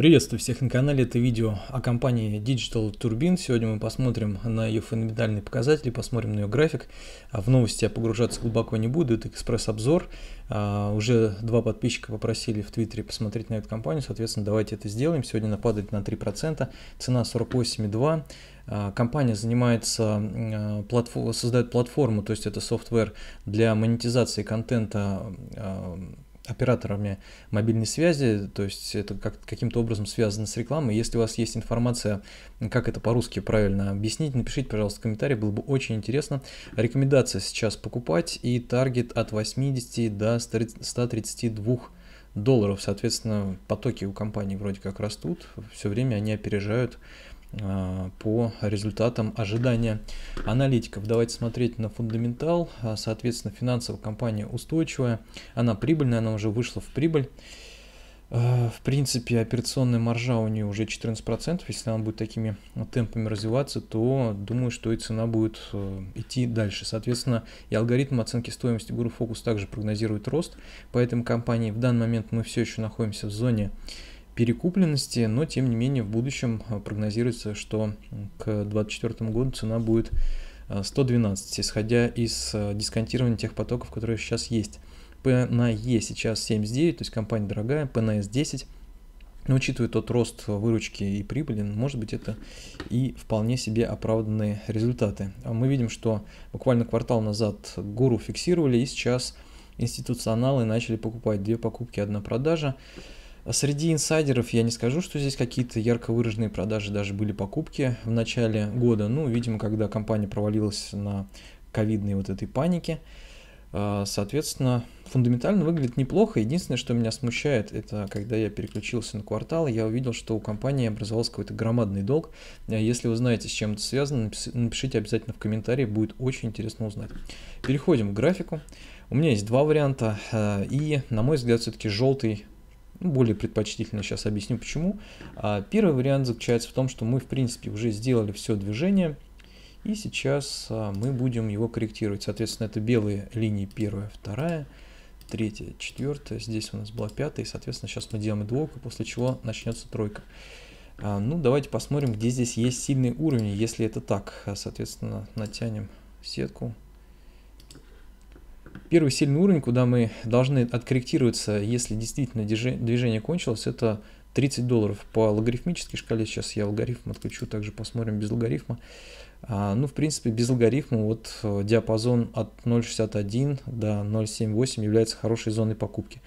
Приветствую всех на канале, это видео о компании Digital Turbine. Сегодня мы посмотрим на ее фундаментальные показатели, посмотрим на ее график. А в новости я погружаться глубоко не буду, это экспресс-обзор. А, уже два подписчика попросили в Твиттере посмотреть на эту компанию, соответственно, давайте это сделаем. Сегодня она падает на 3%, цена 48,2%. А, компания занимается, создает платформу, то есть это софтвер для монетизации контента операторами мобильной связи, то есть это как, каким-то образом связано с рекламой. Если у вас есть информация, как это по-русски правильно объяснить, напишите, пожалуйста, в комментарии, было бы очень интересно. Рекомендация сейчас покупать и таргет от 80 до 132 долларов. Соответственно, потоки у компании вроде как растут, все время они опережают Э, по результатам ожидания аналитиков. Давайте смотреть на фундаментал. Э, соответственно, финансовая компания устойчивая, она прибыльная, она уже вышла в прибыль. Э, в принципе, операционная маржа у нее уже 14%. Если она будет такими темпами развиваться, то думаю, что и цена будет идти дальше. Соответственно, и алгоритм оценки стоимости Guru Focus также прогнозирует рост. Поэтому компании в данный момент мы все еще находимся в зоне перекупленности, но тем не менее в будущем э, прогнозируется, что к 2024 году цена будет 112, э, исходя из э, дисконтирования тех потоков, которые сейчас есть. P на E сейчас 79, то есть компания дорогая, P PNS 10, но учитывая тот рост выручки и прибыли, может быть, это и вполне себе оправданные результаты. А мы видим, что буквально квартал назад гуру фиксировали, и сейчас институционалы начали покупать две покупки, одна продажа. Среди инсайдеров я не скажу, что здесь какие-то ярко выраженные продажи, даже были покупки в начале года. Ну, видимо, когда компания провалилась на ковидной вот этой панике. А, соответственно, фундаментально выглядит неплохо. Единственное, что меня смущает, это когда я переключился на квартал, я увидел, что у компании образовался какой-то громадный долг. А если вы знаете, с чем это связано, напишите обязательно в комментарии, будет очень интересно узнать. Переходим к графику. У меня есть два варианта, а, и, на мой взгляд, все-таки желтый более предпочтительно, сейчас объясню почему. А, первый вариант заключается в том, что мы, в принципе, уже сделали все движение, и сейчас а, мы будем его корректировать. Соответственно, это белые линии первая, вторая, третья, четвертая, здесь у нас была пятая, и, соответственно, сейчас мы делаем двойку, после чего начнется тройка. А, ну, давайте посмотрим, где здесь есть сильные уровни, если это так. Соответственно, натянем сетку. Первый сильный уровень, куда мы должны откорректироваться, если действительно движение кончилось, это 30 долларов по логарифмической шкале. Сейчас я алгоритм отключу, также посмотрим без логарифма. А, ну, в принципе, без логарифма вот э, диапазон от 0.61 до 0.78 является хорошей зоной покупки.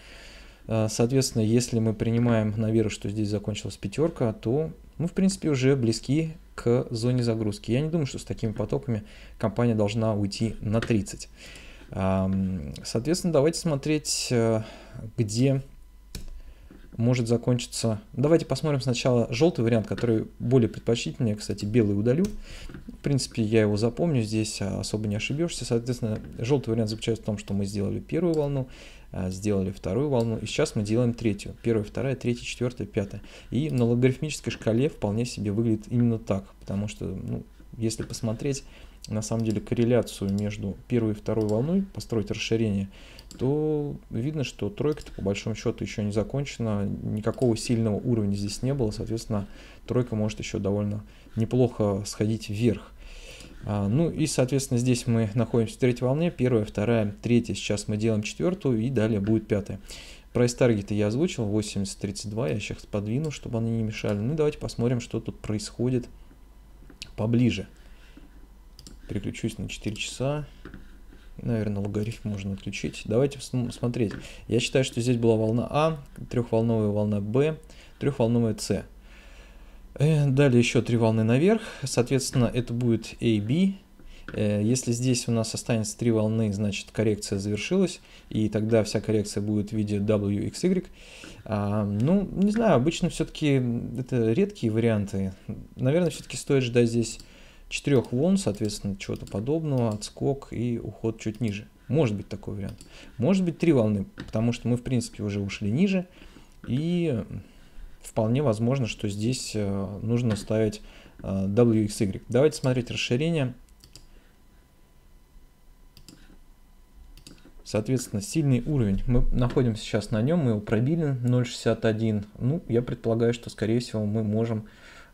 А, соответственно, если мы принимаем на веру, что здесь закончилась пятерка, то мы, ну, в принципе, уже близки к зоне загрузки. Я не думаю, что с такими потоками компания должна уйти на 30. Соответственно, давайте смотреть, э, где может закончиться... Давайте посмотрим сначала желтый вариант, который более предпочтительный. Я, кстати, белый удалю. В принципе, я его запомню, здесь а, особо не ошибешься. Соответственно, желтый вариант заключается в том, что мы сделали первую волну, а, сделали вторую волну, и сейчас мы делаем третью. Первая, вторая, третья, четвертая, пятая. И на логарифмической шкале вполне себе выглядит именно так, потому что ну, если посмотреть на самом деле корреляцию между первой и второй волной, построить расширение, то видно, что тройка-то по большому счету еще не закончена, никакого сильного уровня здесь не было, соответственно, тройка может еще довольно неплохо сходить вверх. А, ну и, соответственно, здесь мы находимся в третьей волне, первая, вторая, третья, сейчас мы делаем четвертую и далее будет пятая. Прайс таргеты я озвучил, 80.32, я сейчас подвину, чтобы они не мешали. Ну давайте посмотрим, что тут происходит поближе. Переключусь на 4 часа. наверное, логарифм можно отключить. Давайте смотреть. Я считаю, что здесь была волна А, трехволновая волна Б, трехволновая С. Э, далее еще три волны наверх. Соответственно, это будет AB. Э, если здесь у нас останется три волны, значит коррекция завершилась, и тогда вся коррекция будет в виде WXY. А, ну, не знаю, обычно все-таки это редкие варианты. Наверное, все-таки стоит ждать здесь четырех волн, соответственно, чего-то подобного, отскок и уход чуть ниже. Может быть такой вариант. Может быть три волны, потому что мы, в принципе, уже ушли ниже, и вполне возможно, что здесь э, нужно ставить э, WXY. Давайте смотреть расширение Соответственно, сильный уровень. Мы находимся сейчас на нем, мы его пробили 0.61. Ну, я предполагаю, что, скорее всего, мы можем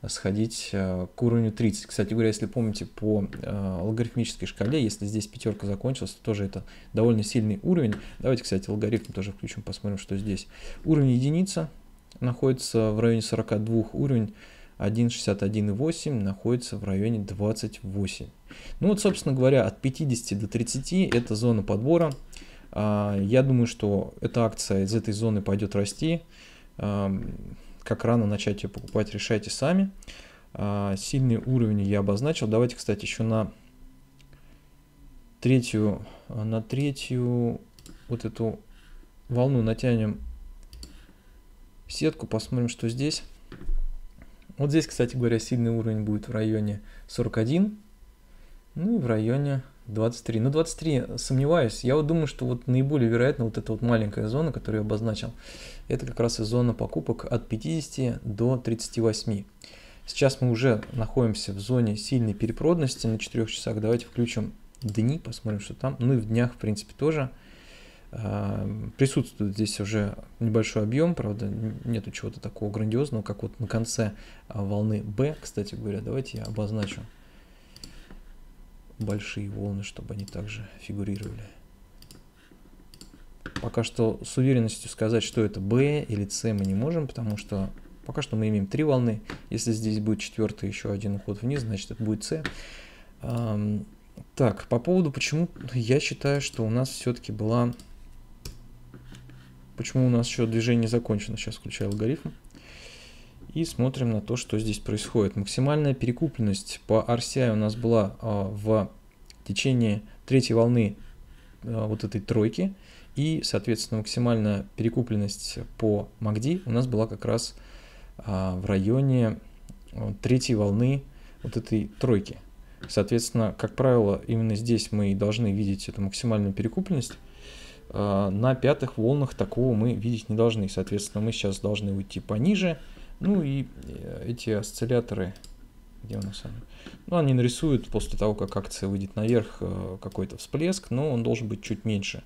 сходить э, к уровню 30. Кстати говоря, если помните по э, логарифмической шкале, если здесь пятерка закончилась, то тоже это довольно сильный уровень. Давайте, кстати, логарифм тоже включим, посмотрим, что здесь. Уровень единица находится в районе 42, уровень 1,61,8 находится в районе 28. Ну вот, собственно говоря, от 50 до 30 это зона подбора. А, я думаю, что эта акция из этой зоны пойдет расти. А, как рано начать ее покупать, решайте сами. А, сильный уровень я обозначил. Давайте, кстати, еще на третью, на третью вот эту волну натянем сетку, посмотрим, что здесь. Вот здесь, кстати говоря, сильный уровень будет в районе 41, ну и в районе 23. Ну, 23 сомневаюсь. Я вот думаю, что вот наиболее вероятно вот эта вот маленькая зона, которую я обозначил, это как раз и зона покупок от 50 до 38. Сейчас мы уже находимся в зоне сильной перепродности на 4 часах. Давайте включим дни, посмотрим, что там. Ну и в днях, в принципе, тоже а, присутствует здесь уже небольшой объем, правда, нету чего-то такого грандиозного, как вот на конце а, волны B, кстати говоря, давайте я обозначу большие волны, чтобы они также фигурировали. Пока что с уверенностью сказать, что это B или C мы не можем, потому что пока что мы имеем три волны. Если здесь будет четвертый еще один уход вниз, значит это будет C. Так, по поводу почему я считаю, что у нас все-таки была... Почему у нас еще движение закончено? Сейчас включаю алгоритм и смотрим на то, что здесь происходит. Максимальная перекупленность по RCI у нас была а, в течение третьей волны а, вот этой тройки, и, соответственно, максимальная перекупленность по MACD у нас была как раз а, в районе третьей волны вот этой тройки. Соответственно, как правило, именно здесь мы должны видеть эту максимальную перекупленность. На пятых волнах такого мы видеть не должны. Соответственно, мы сейчас должны уйти пониже, ну и э, эти осцилляторы, где у нас они? Ну, они нарисуют после того, как акция выйдет наверх, э, какой-то всплеск, но он должен быть чуть меньше,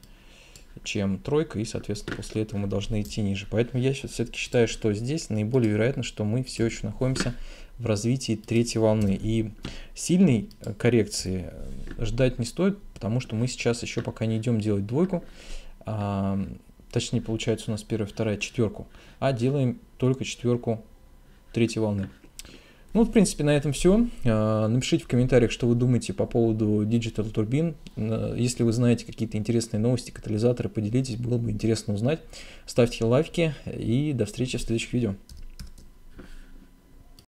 чем тройка, и, соответственно, после этого мы должны идти ниже. Поэтому я сейчас все-таки считаю, что здесь наиболее вероятно, что мы все еще находимся в развитии третьей волны. И сильной э, коррекции ждать не стоит, потому что мы сейчас еще пока не идем делать двойку. А, точнее получается у нас первая, вторая, четверку, а делаем только четверку третьей волны. Ну, в принципе, на этом все. А, напишите в комментариях, что вы думаете по поводу Digital Turbine. А, если вы знаете какие-то интересные новости, катализаторы, поделитесь, было бы интересно узнать. Ставьте лайки и до встречи в следующих видео.